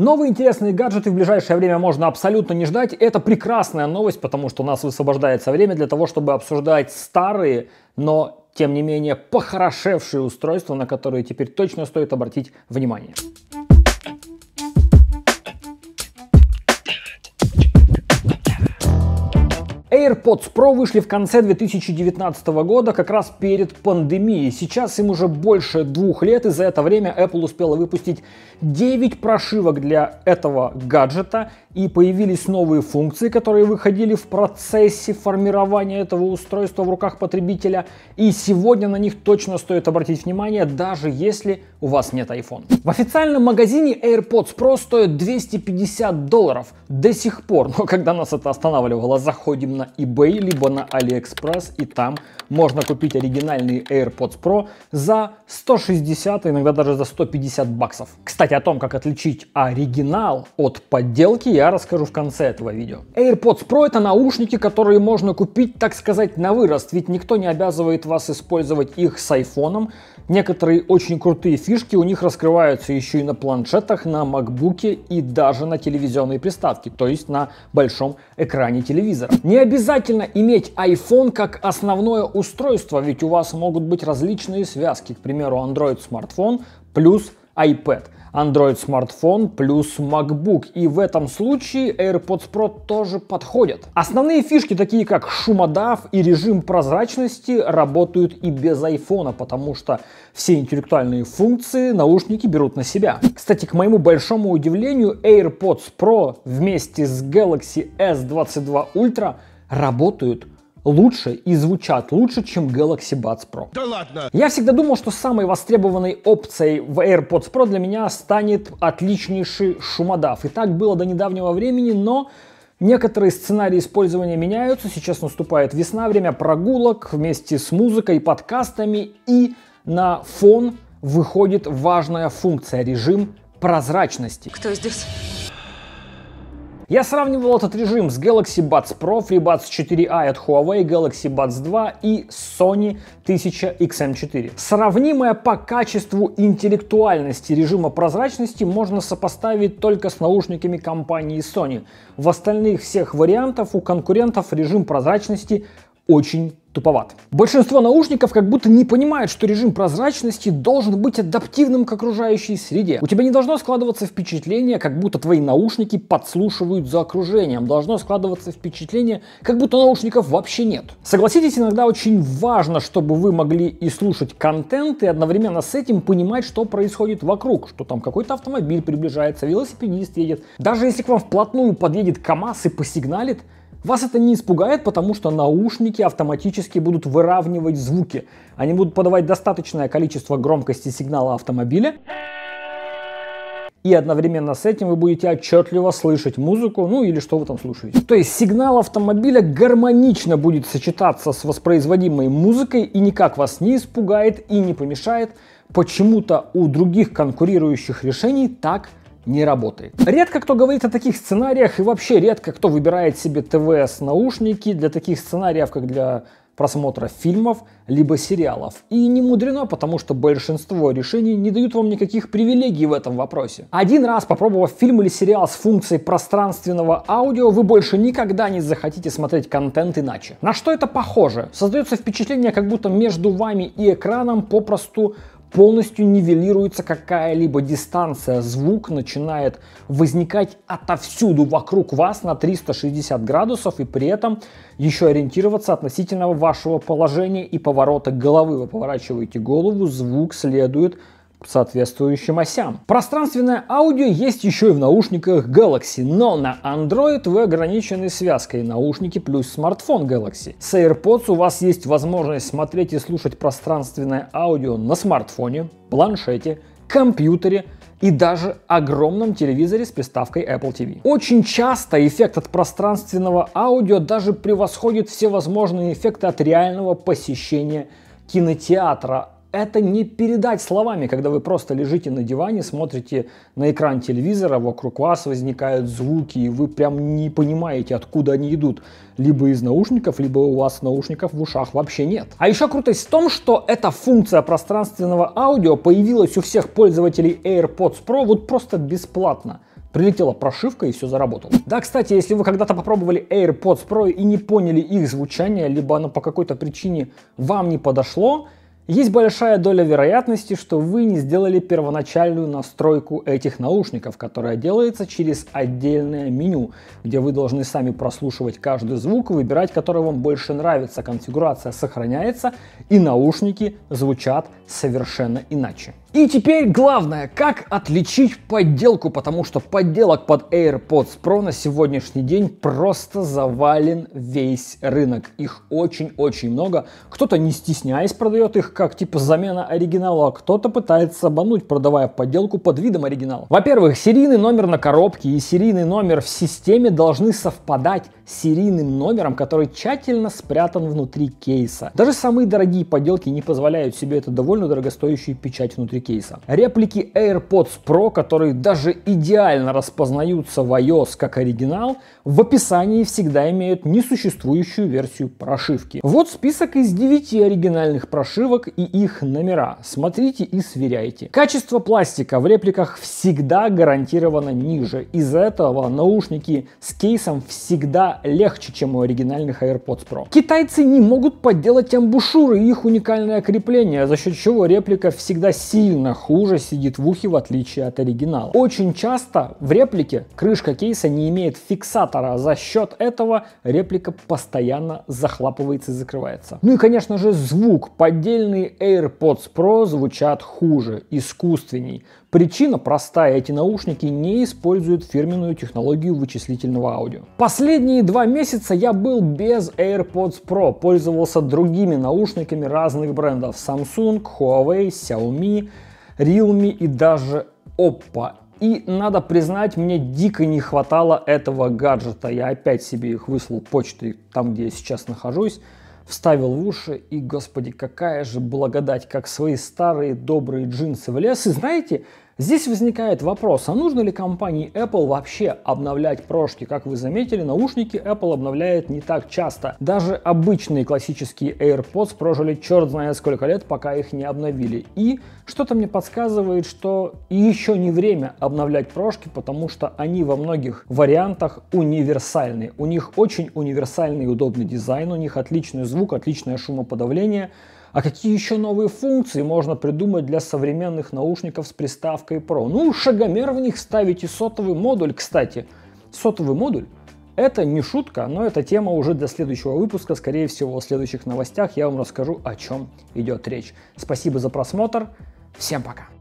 Новые интересные гаджеты в ближайшее время можно абсолютно не ждать. Это прекрасная новость, потому что у нас высвобождается время для того, чтобы обсуждать старые, но тем не менее похорошевшие устройства, на которые теперь точно стоит обратить внимание. AirPods Pro вышли в конце 2019 года, как раз перед пандемией. Сейчас им уже больше двух лет, и за это время Apple успела выпустить 9 прошивок для этого гаджета, и появились новые функции, которые выходили в процессе формирования этого устройства в руках потребителя, и сегодня на них точно стоит обратить внимание, даже если у вас нет iPhone. В официальном магазине AirPods Pro стоят 250 долларов до сих пор, но когда нас это останавливало, заходим на на eBay, либо на AliExpress, и там можно купить оригинальные AirPods Pro за 160, иногда даже за 150 баксов. Кстати, о том, как отличить оригинал от подделки, я расскажу в конце этого видео. AirPods Pro это наушники, которые можно купить, так сказать, на вырост, ведь никто не обязывает вас использовать их с айфоном, Некоторые очень крутые фишки у них раскрываются еще и на планшетах, на макбуке и даже на телевизионной приставке, то есть на большом экране телевизора. Не обязательно иметь iPhone как основное устройство, ведь у вас могут быть различные связки, к примеру, Android смартфон плюс iPad – Android смартфон плюс MacBook. И в этом случае AirPods Pro тоже подходят. Основные фишки, такие как шумодав и режим прозрачности, работают и без iPhone, потому что все интеллектуальные функции наушники берут на себя. Кстати, к моему большому удивлению, AirPods Pro вместе с Galaxy S22 Ultra работают лучше и звучат лучше, чем Galaxy Buds Pro. Да ладно! Я всегда думал, что самой востребованной опцией в AirPods Pro для меня станет отличнейший шумодав. И так было до недавнего времени, но Некоторые сценарии использования меняются, сейчас наступает весна, время прогулок вместе с музыкой, подкастами и на фон выходит важная функция, режим прозрачности. Кто здесь? Я сравнивал этот режим с Galaxy Buds Pro, FreeBuds 4i а от Huawei, Galaxy Buds 2 и Sony 1000 XM4. Эм Сравнимое по качеству интеллектуальности режима прозрачности можно сопоставить только с наушниками компании Sony. В остальных всех вариантов у конкурентов режим прозрачности очень туповат. Большинство наушников как будто не понимают, что режим прозрачности должен быть адаптивным к окружающей среде. У тебя не должно складываться впечатление, как будто твои наушники подслушивают за окружением. Должно складываться впечатление, как будто наушников вообще нет. Согласитесь, иногда очень важно, чтобы вы могли и слушать контент, и одновременно с этим понимать, что происходит вокруг, что там какой-то автомобиль приближается, велосипедист едет. Даже если к вам вплотную подъедет КАМАЗ и посигналит, вас это не испугает, потому что наушники автоматически будут выравнивать звуки. Они будут подавать достаточное количество громкости сигнала автомобиля. И одновременно с этим вы будете отчетливо слышать музыку, ну или что вы там слушаете. То есть сигнал автомобиля гармонично будет сочетаться с воспроизводимой музыкой и никак вас не испугает и не помешает. Почему-то у других конкурирующих решений так не работает. Редко кто говорит о таких сценариях и вообще редко кто выбирает себе ТВС-наушники для таких сценариев, как для просмотра фильмов либо сериалов. И не мудрено, потому что большинство решений не дают вам никаких привилегий в этом вопросе. Один раз попробовав фильм или сериал с функцией пространственного аудио, вы больше никогда не захотите смотреть контент иначе. На что это похоже? Создается впечатление, как будто между вами и экраном попросту полностью нивелируется какая-либо дистанция, звук начинает возникать отовсюду вокруг вас на 360 градусов и при этом еще ориентироваться относительно вашего положения и поворота головы. Вы поворачиваете голову, звук следует соответствующим осям. Пространственное аудио есть еще и в наушниках Galaxy, но на Android вы ограничены связкой наушники плюс смартфон Galaxy. С AirPods у вас есть возможность смотреть и слушать пространственное аудио на смартфоне, планшете, компьютере, и даже огромном телевизоре с приставкой Apple TV. Очень часто эффект от пространственного аудио даже превосходит все возможные эффекты от реального посещения кинотеатра это не передать словами, когда вы просто лежите на диване, смотрите на экран телевизора, вокруг вас возникают звуки, и вы прям не понимаете, откуда они идут. Либо из наушников, либо у вас наушников в ушах вообще нет. А еще крутость в том, что эта функция пространственного аудио появилась у всех пользователей AirPods Pro вот просто бесплатно. Прилетела прошивка и все заработало. Да, кстати, если вы когда-то попробовали AirPods Pro и не поняли их звучание, либо оно по какой-то причине вам не подошло, есть большая доля вероятности, что вы не сделали первоначальную настройку этих наушников, которая делается через отдельное меню, где вы должны сами прослушивать каждый звук, выбирать, который вам больше нравится. Конфигурация сохраняется, и наушники звучат совершенно иначе. И теперь главное, как отличить подделку, потому что подделок под AirPods Pro на сегодняшний день просто завален весь рынок. Их очень-очень много. Кто-то не стесняясь продает их, как типа замена оригинала, а кто-то пытается обмануть, продавая подделку под видом оригинала. Во-первых, серийный номер на коробке и серийный номер в системе должны совпадать с серийным номером, который тщательно спрятан внутри кейса. Даже самые дорогие подделки не позволяют себе эту довольно дорогостоящую печать внутри кейса. Реплики AirPods Pro, которые даже идеально распознаются в iOS как оригинал, в описании всегда имеют несуществующую версию прошивки. Вот список из 9 оригинальных прошивок и их номера. Смотрите и сверяйте. Качество пластика в репликах всегда гарантированно ниже. Из-за этого наушники с кейсом всегда легче, чем у оригинальных AirPods Pro. Китайцы не могут подделать амбушюры и их уникальное крепление, за счет чего реплика всегда сильно хуже сидит в ухе в отличие от оригинала. Очень часто в реплике крышка кейса не имеет фиксатора, за счет этого реплика постоянно захлапывается и закрывается. Ну и конечно же звук поддельный оригинальные AirPods Pro звучат хуже, искусственней. Причина простая, эти наушники не используют фирменную технологию вычислительного аудио. Последние два месяца я был без AirPods Pro, пользовался другими наушниками разных брендов Samsung, Huawei, Xiaomi, Realme и даже Oppo. И надо признать, мне дико не хватало этого гаджета. Я опять себе их выслал почтой там, где я сейчас нахожусь вставил в уши, и, господи, какая же благодать, как свои старые добрые джинсы в лес. И знаете, Здесь возникает вопрос, а нужно ли компании Apple вообще обновлять прошки? Как вы заметили, наушники Apple обновляет не так часто. Даже обычные классические AirPods прожили черт знает сколько лет, пока их не обновили. И что-то мне подсказывает, что еще не время обновлять прошки, потому что они во многих вариантах универсальны. У них очень универсальный и удобный дизайн, у них отличный звук, отличное шумоподавление – а какие еще новые функции можно придумать для современных наушников с приставкой Pro? Ну, шагомер в них ставить и сотовый модуль, кстати. Сотовый модуль это не шутка, но эта тема уже для следующего выпуска. Скорее всего, в следующих новостях я вам расскажу, о чем идет речь. Спасибо за просмотр. Всем пока.